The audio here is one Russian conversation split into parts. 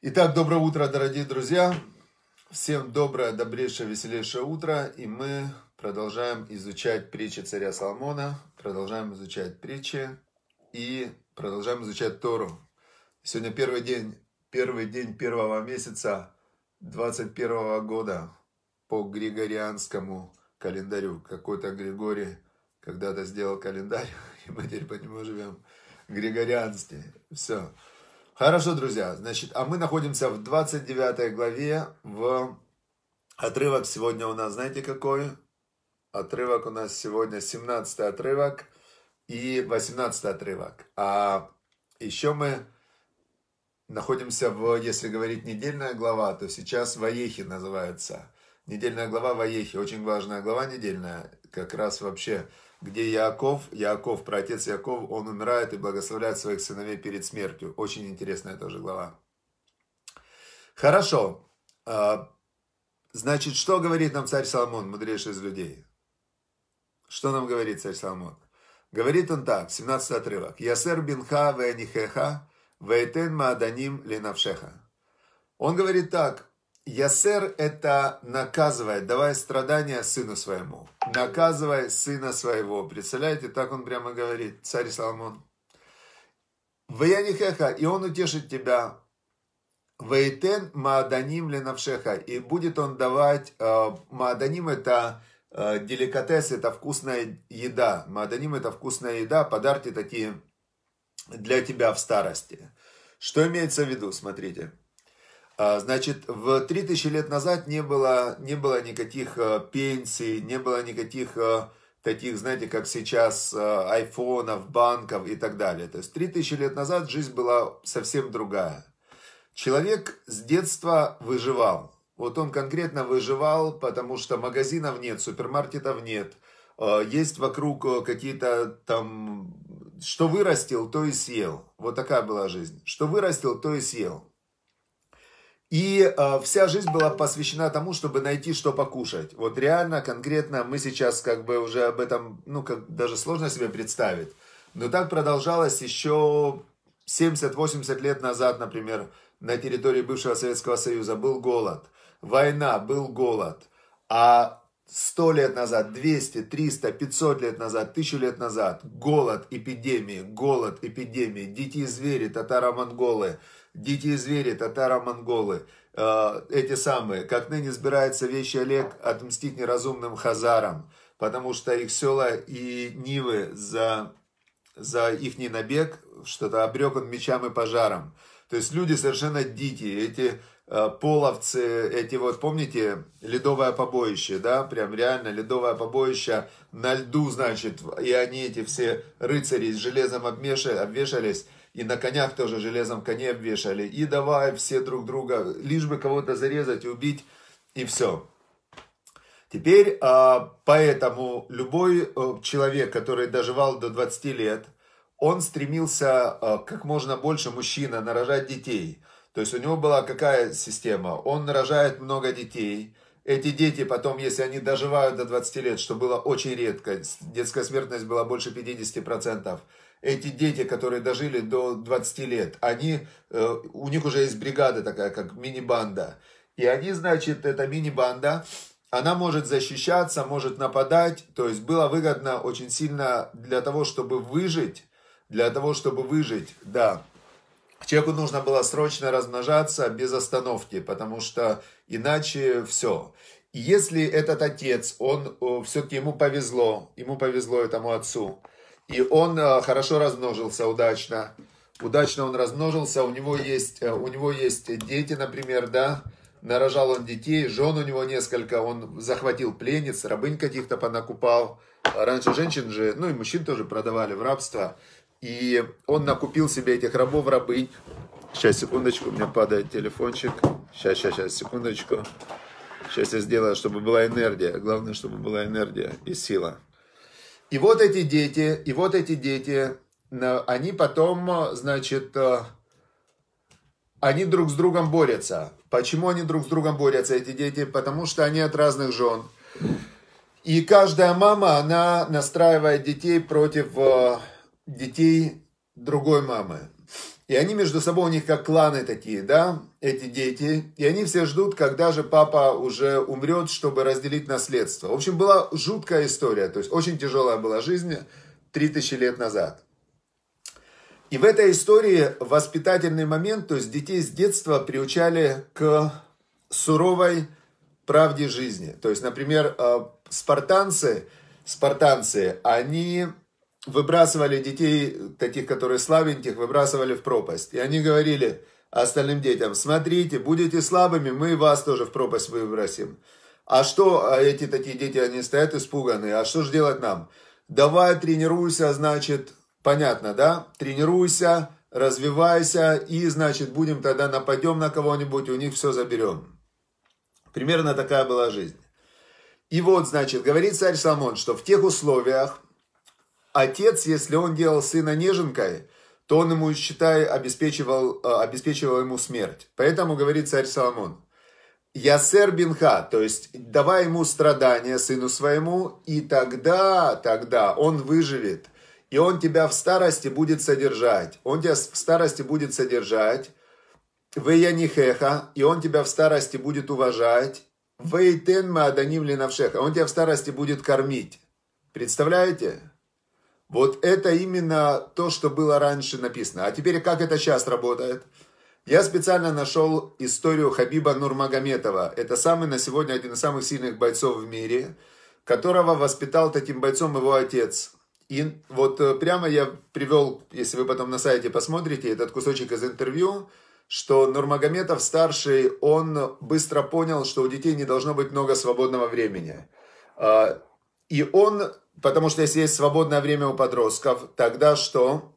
Итак, доброе утро, дорогие друзья. Всем доброе, добрейшее, веселейшее утро. И мы продолжаем изучать притчи царя Соломона, продолжаем изучать притчи и продолжаем изучать Тору. Сегодня первый день, первый день первого месяца 21 года по григорианскому календарю. Какой-то Григорий когда-то сделал календарь, и мы теперь по нему живем. Григорианский. Все. Хорошо, друзья, значит, а мы находимся в 29 главе, в отрывок сегодня у нас, знаете какой? Отрывок у нас сегодня 17 отрывок и 18 отрывок. А еще мы находимся в, если говорить недельная глава, то сейчас Ваехи называется. Недельная глава Ваехи, очень важная глава недельная, как раз вообще где Яков, Яков, отец Яков, он умирает и благословляет своих сыновей перед смертью. Очень интересная тоже глава. Хорошо. А, значит, что говорит нам царь Соломон, мудрейший из людей? Что нам говорит царь Соломон? Говорит он так, 17 отрывок. «Ясер бинха венихеха, вейтен мааданим ленавшеха». Он говорит так, Ясер это наказывает, давая страдания сыну своему. Наказывай сына своего. Представляете, так он прямо говорит, царь Соломон. Ваянихеха, и он утешит тебя. Вейтен Мааданим Ленавшеха. И будет он давать... Э, Мааданим это э, деликатес, это вкусная еда. Мааданим это вкусная еда, подарки такие для тебя в старости. Что имеется в виду, смотрите. А, значит, в 3000 лет назад не было, не было никаких э, пенсий, не было никаких э, таких, знаете, как сейчас, э, айфонов, банков и так далее. То есть 3000 лет назад жизнь была совсем другая. Человек с детства выживал. Вот он конкретно выживал, потому что магазинов нет, супермаркетов нет. Есть вокруг какие-то там... Что вырастил, то и съел. Вот такая была жизнь. Что вырастил, то и съел. И э, вся жизнь была посвящена тому, чтобы найти, что покушать. Вот реально, конкретно, мы сейчас как бы уже об этом, ну, как, даже сложно себе представить. Но так продолжалось еще 70-80 лет назад, например, на территории бывшего Советского Союза был голод. Война, был голод. А 100 лет назад, 200, 300, 500 лет назад, 1000 лет назад голод, эпидемии, голод, эпидемии, дикие звери, татаро-монголы – дикие звери, татаро-монголы, э, эти самые, как ныне сбирается вещи Олег отмстить неразумным хазарам, потому что их села и нивы за, за их набег что-то обрек он мечам и пожаром. То есть люди совершенно дикие, эти э, половцы, эти вот, помните, ледовое побоище, да, прям реально ледовое побоище на льду, значит, и они эти все рыцари с железом обмешали, обвешались, и на конях тоже железом коней обвешали. И давай все друг друга, лишь бы кого-то зарезать, убить, и все. Теперь, а, поэтому любой э, человек, который доживал до 20 лет, он стремился э, как можно больше мужчина нарожать детей. То есть у него была какая система? Он нарожает много детей – эти дети потом, если они доживают до 20 лет, что было очень редко, детская смертность была больше 50%, эти дети, которые дожили до 20 лет, они, э, у них уже есть бригада такая, как мини-банда. И они, значит, эта мини-банда, она может защищаться, может нападать. То есть было выгодно очень сильно для того, чтобы выжить, для того, чтобы выжить, да. Человеку нужно было срочно размножаться без остановки, потому что иначе все. И если этот отец, он э, все-таки ему повезло, ему повезло этому отцу, и он э, хорошо размножился удачно, удачно он размножился, у него есть, э, у него есть дети, например, да, нарожал он детей, жен у него несколько, он захватил пленниц, рабынь каких-то понакупал. Раньше женщин же, ну и мужчин тоже продавали в рабство. И он накупил себе этих рабов, рабынь. Сейчас, секундочку, у меня падает телефончик. Сейчас, сейчас, сейчас, секундочку. Сейчас я сделаю, чтобы была энергия. Главное, чтобы была энергия и сила. И вот эти дети, и вот эти дети, они потом, значит, э, они друг с другом борются. Почему они друг с другом борются, эти дети? Потому что они от разных жен. И каждая мама, она настраивает детей против э, детей другой мамы. И они между собой, у них как кланы такие, да, эти дети. И они все ждут, когда же папа уже умрет, чтобы разделить наследство. В общем, была жуткая история. То есть очень тяжелая была жизнь 3000 лет назад. И в этой истории воспитательный момент, то есть детей с детства приучали к суровой правде жизни. То есть, например, э, спартанцы, спартанцы, они выбрасывали детей, таких, которые слабеньких, выбрасывали в пропасть. И они говорили остальным детям, смотрите, будете слабыми, мы вас тоже в пропасть выбросим. А что, а эти такие дети, они стоят испуганные, а что же делать нам? Давай тренируйся, значит, понятно, да? Тренируйся, развивайся, и, значит, будем тогда нападем на кого-нибудь, у них все заберем. Примерно такая была жизнь. И вот, значит, говорит царь Соломон, что в тех условиях, Отец, если он делал сына неженкой, то он ему, считай, обеспечивал, э, обеспечивал ему смерть. Поэтому говорит царь Соломон, Я Ясер Бинха, то есть давай ему страдания сыну своему, и тогда, тогда он выживет. И он тебя в старости будет содержать. Он тебя в старости будет содержать. Вы Веянихеха, и он тебя в старости будет уважать. Вейтен Маданим Ленавшеха, он тебя в старости будет кормить. Представляете? Вот это именно то, что было раньше написано. А теперь как это сейчас работает? Я специально нашел историю Хабиба Нурмагометова. Это самый на сегодня один из самых сильных бойцов в мире, которого воспитал таким бойцом его отец. И вот э, прямо я привел, если вы потом на сайте посмотрите, этот кусочек из интервью, что Нурмагометов старший, он быстро понял, что у детей не должно быть много свободного времени. А, и он, потому что если есть свободное время у подростков, тогда что?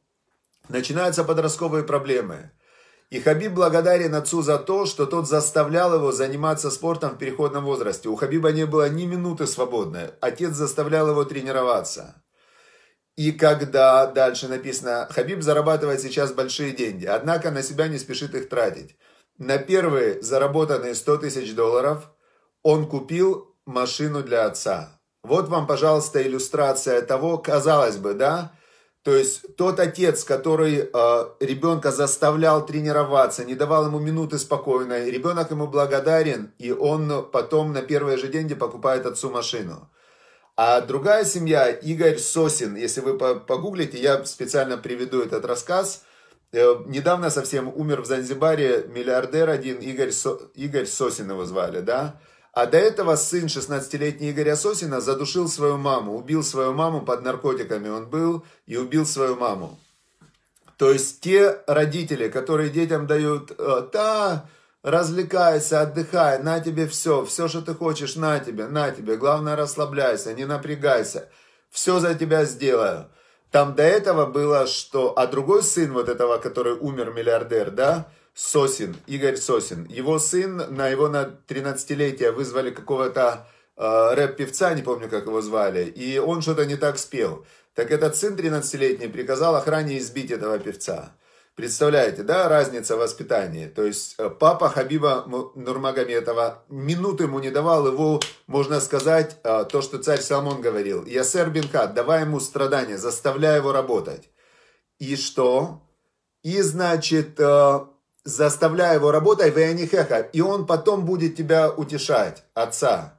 Начинаются подростковые проблемы. И Хабиб благодарен отцу за то, что тот заставлял его заниматься спортом в переходном возрасте. У Хабиба не было ни минуты свободной. Отец заставлял его тренироваться. И когда дальше написано, Хабиб зарабатывает сейчас большие деньги, однако на себя не спешит их тратить. На первые заработанные 100 тысяч долларов он купил машину для отца. Вот вам, пожалуйста, иллюстрация того, казалось бы, да, то есть тот отец, который э, ребенка заставлял тренироваться, не давал ему минуты спокойной, ребенок ему благодарен, и он потом на первые же деньги покупает отцу машину. А другая семья, Игорь Сосин, если вы погуглите, я специально приведу этот рассказ. Э, недавно совсем умер в Занзибаре миллиардер один, Игорь, Со, Игорь Сосин его звали, да, а до этого сын 16-летний Игоря Сосина задушил свою маму, убил свою маму под наркотиками. Он был и убил свою маму. То есть те родители, которые детям дают, да, «Э, развлекайся, отдыхай, на тебе все, все, что ты хочешь, на тебе, на тебе. Главное, расслабляйся, не напрягайся. Все за тебя сделаю. Там до этого было, что... А другой сын вот этого, который умер, миллиардер, да, Сосин, Игорь Сосин. Его сын, на его на 13-летие вызвали какого-то э, рэп-певца, не помню, как его звали, и он что-то не так спел. Так этот сын 13-летний приказал охране избить этого певца. Представляете, да, разница в воспитании. То есть э, папа Хабиба Нурмагомедова минуты ему не давал, его, можно сказать, э, то, что царь Соломон говорил. Ясер Бенкат, давай ему страдания, заставляй его работать. И что? И, значит, э, заставляй его работать, вейнихеха, и он потом будет тебя утешать, отца.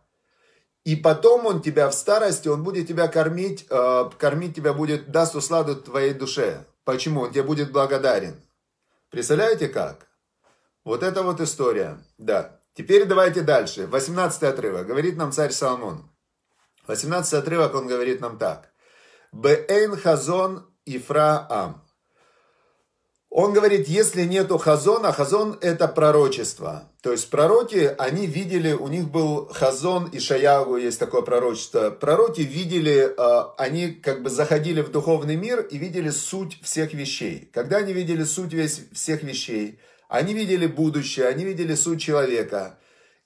И потом он тебя в старости, он будет тебя кормить, э, кормить тебя будет, даст усладу твоей душе. Почему? Он тебе будет благодарен. Представляете как? Вот это вот история. Да. Теперь давайте дальше. 18 отрывок. Говорит нам царь Соломон. 18 отрывок он говорит нам так. Бэйн хазон ифраам. Он говорит, если нету хазона, хазон это пророчество. То есть пророки, они видели, у них был хазон и шаягу, есть такое пророчество. Пророки видели, э, они как бы заходили в духовный мир и видели суть всех вещей. Когда они видели суть весь, всех вещей, они видели будущее, они видели суть человека.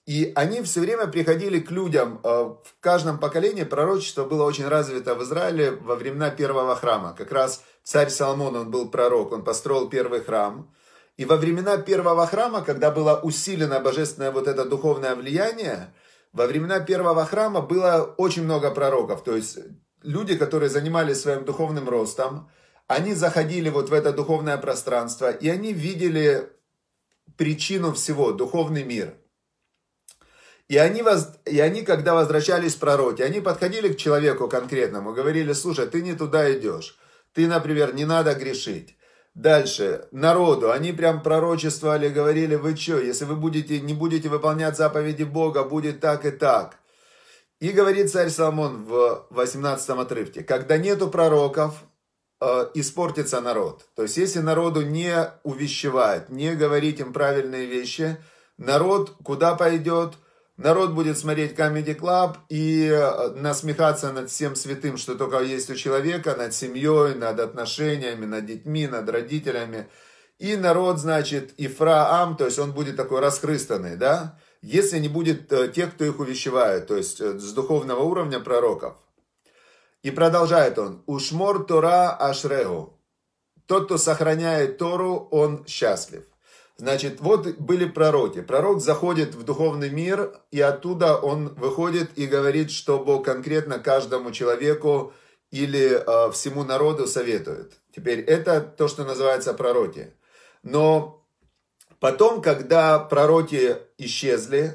И они все время приходили к людям. Э, в каждом поколении пророчество было очень развито в Израиле во времена первого храма. Как раз царь Соломон, он был пророк, он построил первый храм. И во времена первого храма, когда было усилено божественное вот это духовное влияние, во времена первого храма было очень много пророков. То есть люди, которые занимались своим духовным ростом, они заходили вот в это духовное пространство, и они видели причину всего, духовный мир – и они, воз... и они, когда возвращались пророки, они подходили к человеку конкретному, говорили, слушай, ты не туда идешь. Ты, например, не надо грешить. Дальше, народу, они прям пророчествовали, говорили, вы что, если вы будете, не будете выполнять заповеди Бога, будет так и так. И говорит царь Соломон в 18 отрывке, когда нету пророков, э, испортится народ. То есть, если народу не увещевает, не говорить им правильные вещи, народ куда пойдет – Народ будет смотреть Comedy Club и э, насмехаться над всем святым, что только есть у человека, над семьей, над отношениями, над детьми, над родителями. И народ, значит, Ифраам, то есть он будет такой расхрыстанный, да? Если не будет э, тех, кто их увещевает, то есть э, с духовного уровня пророков. И продолжает он. Ушмор Тора Ашреу. Тот, кто сохраняет Тору, он счастлив. Значит, вот были пророки. Пророк заходит в духовный мир, и оттуда он выходит и говорит, что Бог конкретно каждому человеку или э, всему народу советует. Теперь это то, что называется пророки. Но потом, когда пророки исчезли,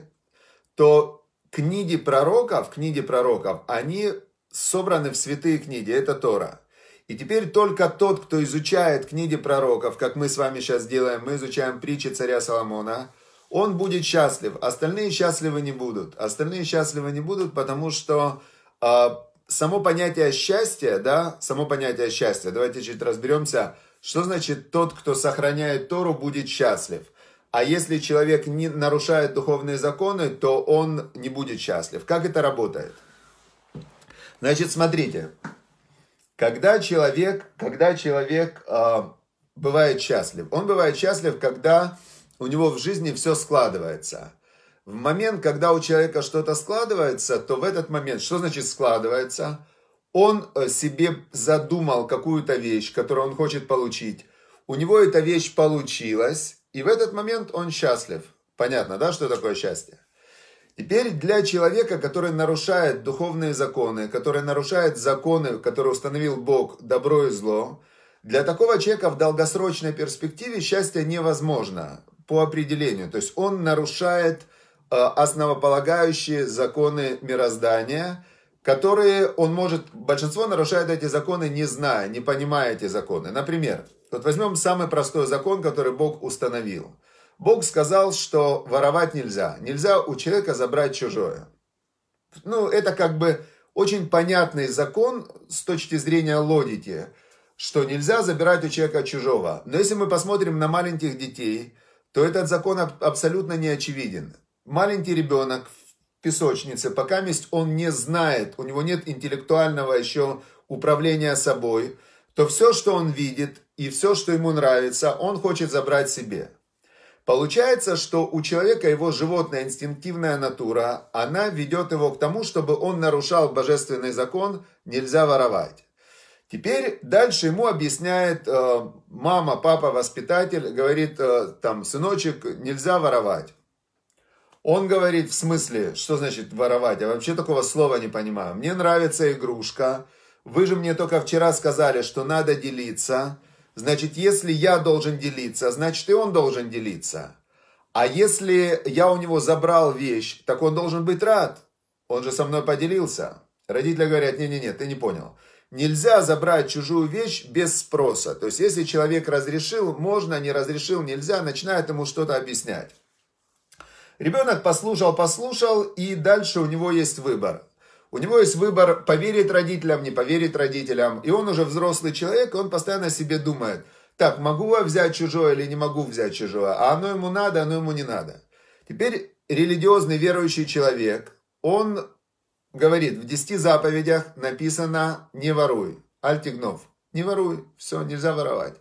то книги пророков, книги пророков, они собраны в святые книги, это Тора. И теперь только тот, кто изучает книги пророков, как мы с вами сейчас делаем, мы изучаем притчи царя Соломона, он будет счастлив, остальные счастливы не будут. Остальные счастливы не будут, потому что э, само понятие счастья, да, само понятие счастья, давайте чуть разберемся, что значит тот, кто сохраняет Тору, будет счастлив. А если человек не нарушает духовные законы, то он не будет счастлив. Как это работает? Значит, смотрите. Когда человек, когда человек э, бывает счастлив, он бывает счастлив, когда у него в жизни все складывается. В момент, когда у человека что-то складывается, то в этот момент, что значит складывается? Он э, себе задумал какую-то вещь, которую он хочет получить. У него эта вещь получилась, и в этот момент он счастлив. Понятно, да, что такое счастье? Теперь для человека, который нарушает духовные законы, который нарушает законы, которые установил Бог, добро и зло, для такого человека в долгосрочной перспективе счастье невозможно по определению. То есть он нарушает э, основополагающие законы мироздания, которые он может, большинство нарушает эти законы, не зная, не понимая эти законы. Например, вот возьмем самый простой закон, который Бог установил – Бог сказал, что воровать нельзя. Нельзя у человека забрать чужое. Ну, это как бы очень понятный закон с точки зрения логики, что нельзя забирать у человека чужого. Но если мы посмотрим на маленьких детей, то этот закон абсолютно не очевиден. Маленький ребенок в песочнице, пока месть он не знает, у него нет интеллектуального еще управления собой, то все, что он видит и все, что ему нравится, он хочет забрать себе. Получается, что у человека его животная инстинктивная натура, она ведет его к тому, чтобы он нарушал божественный закон «нельзя воровать». Теперь дальше ему объясняет э, мама, папа, воспитатель, говорит, э, там, сыночек, нельзя воровать. Он говорит, в смысле, что значит воровать? Я вообще такого слова не понимаю. Мне нравится игрушка. Вы же мне только вчера сказали, что надо делиться. Значит, если я должен делиться, значит и он должен делиться. А если я у него забрал вещь, так он должен быть рад. Он же со мной поделился. Родители говорят, не-не-не, ты не понял. Нельзя забрать чужую вещь без спроса. То есть, если человек разрешил, можно, не разрешил, нельзя, начинает ему что-то объяснять. Ребенок послушал, послушал, и дальше у него есть выбор. У него есть выбор поверить родителям, не поверить родителям. И он уже взрослый человек, и он постоянно о себе думает. Так, могу я взять чужое или не могу взять чужое? А оно ему надо, оно ему не надо. Теперь религиозный верующий человек, он говорит, в десяти заповедях написано «не воруй». Альтигнов. Не воруй, все, нельзя воровать.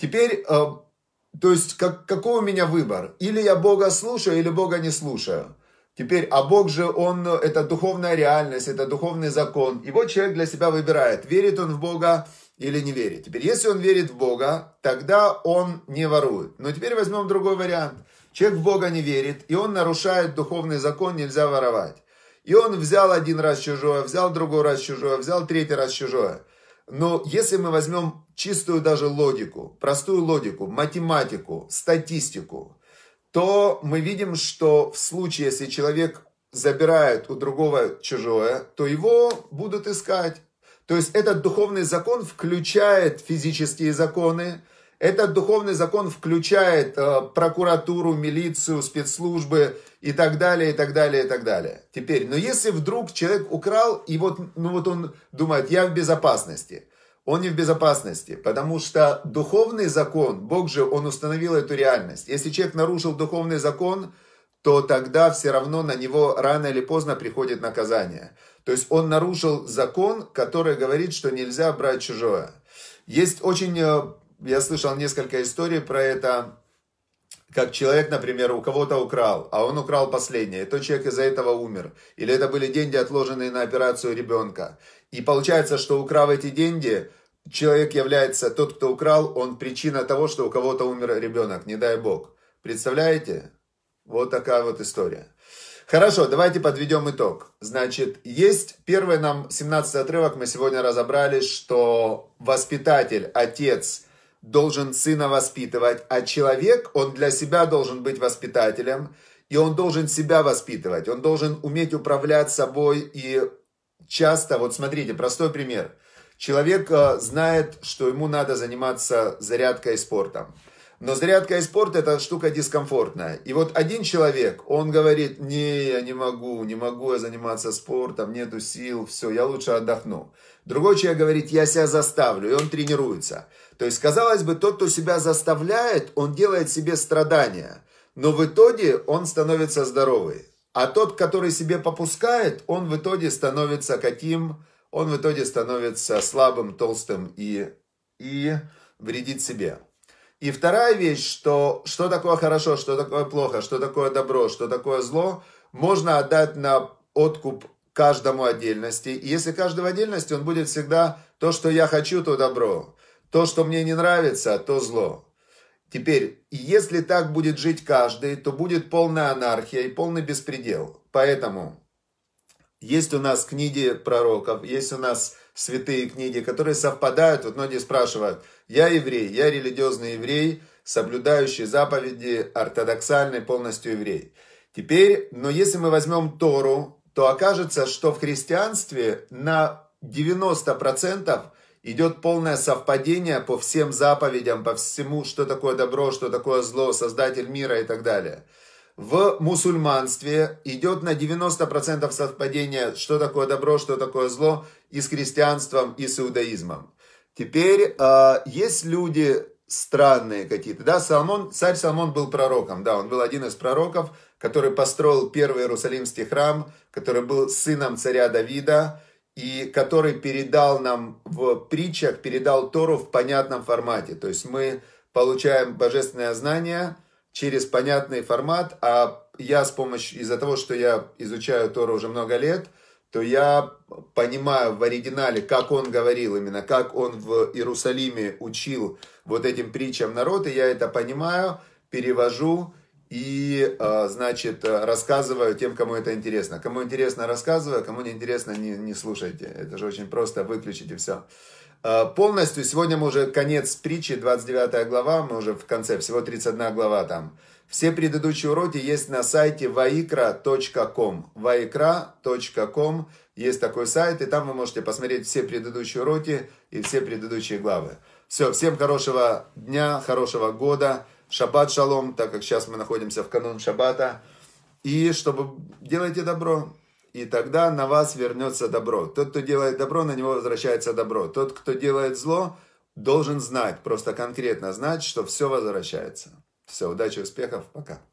Теперь, э, то есть, как, какой у меня выбор? Или я Бога слушаю, или Бога не слушаю. Теперь, а Бог же, Он, это духовная реальность, это духовный закон. И вот человек для себя выбирает, верит он в Бога или не верит. Теперь, если он верит в Бога, тогда он не ворует. Но теперь возьмем другой вариант. Человек в Бога не верит, и он нарушает духовный закон, нельзя воровать. И он взял один раз чужое, взял другой раз чужое, взял третий раз чужое. Но если мы возьмем чистую даже логику, простую логику, математику, статистику, то мы видим, что в случае, если человек забирает у другого чужое, то его будут искать. То есть этот духовный закон включает физические законы, этот духовный закон включает э, прокуратуру, милицию, спецслужбы и так далее, и так далее, и так далее. Теперь, но если вдруг человек украл, и вот, ну вот он думает, я в безопасности – он не в безопасности, потому что духовный закон, Бог же, он установил эту реальность. Если человек нарушил духовный закон, то тогда все равно на него рано или поздно приходит наказание. То есть он нарушил закон, который говорит, что нельзя брать чужое. Есть очень, э, я слышал несколько историй про это, как человек, например, у кого-то украл, а он украл последнее, то человек из-за этого умер. Или это были деньги, отложенные на операцию ребенка. И получается, что украв эти деньги, человек является, тот, кто украл, он причина того, что у кого-то умер ребенок, не дай бог. Представляете? Вот такая вот история. Хорошо, давайте подведем итог. Значит, есть первый нам 17 отрывок, мы сегодня разобрали, что воспитатель, отец – должен сына воспитывать, а человек, он для себя должен быть воспитателем, и он должен себя воспитывать, он должен уметь управлять собой и часто, вот смотрите, простой пример. Человек э, знает, что ему надо заниматься зарядкой и спортом. Но зарядка и спорт это штука дискомфортная. И вот один человек, он говорит, не, я не могу, не могу я заниматься спортом, нету сил, все, я лучше отдохну. Другой человек говорит, я себя заставлю, и он тренируется. То есть, казалось бы, тот, кто себя заставляет, он делает себе страдания, но в итоге он становится здоровый. А тот, который себе попускает, он в итоге становится каким? Он в итоге становится слабым, толстым и, и вредит себе. И вторая вещь, что что такое хорошо, что такое плохо, что такое добро, что такое зло, можно отдать на откуп каждому отдельности. И если в отдельности, он будет всегда то, что я хочу, то добро. То, что мне не нравится, то зло. Теперь, если так будет жить каждый, то будет полная анархия и полный беспредел. Поэтому есть у нас книги пророков, есть у нас святые книги, которые совпадают. Вот многие спрашивают, я еврей, я религиозный еврей, соблюдающий заповеди, ортодоксальный полностью еврей. Теперь, но если мы возьмем Тору, то окажется, что в христианстве на 90% Идет полное совпадение по всем заповедям, по всему, что такое добро, что такое зло, создатель мира и так далее. В мусульманстве идет на 90% совпадение, что такое добро, что такое зло, и с христианством, и с иудаизмом. Теперь а, есть люди странные какие-то, да, Соломон, царь Соломон был пророком, да, он был один из пророков, который построил первый Иерусалимский храм, который был сыном царя Давида, и который передал нам в притчах, передал Тору в понятном формате. То есть мы получаем божественное знание через понятный формат, а я с помощью, из-за того, что я изучаю Тору уже много лет, то я понимаю в оригинале, как он говорил именно, как он в Иерусалиме учил вот этим притчам народ, и я это понимаю, перевожу, и, а, значит, рассказываю тем, кому это интересно. Кому интересно, рассказываю, а кому не интересно, не, не слушайте. Это же очень просто, выключите все. А, полностью, сегодня мы уже конец притчи, 29 глава, мы уже в конце, всего 31 глава там. Все предыдущие уроки есть на сайте vaikra.com, vaikra.com, есть такой сайт, и там вы можете посмотреть все предыдущие уроки и все предыдущие главы. Все, всем хорошего дня, хорошего года шаббат шалом, так как сейчас мы находимся в канун шаббата, и чтобы делайте добро, и тогда на вас вернется добро. Тот, кто делает добро, на него возвращается добро. Тот, кто делает зло, должен знать, просто конкретно знать, что все возвращается. Все, удачи, успехов, пока.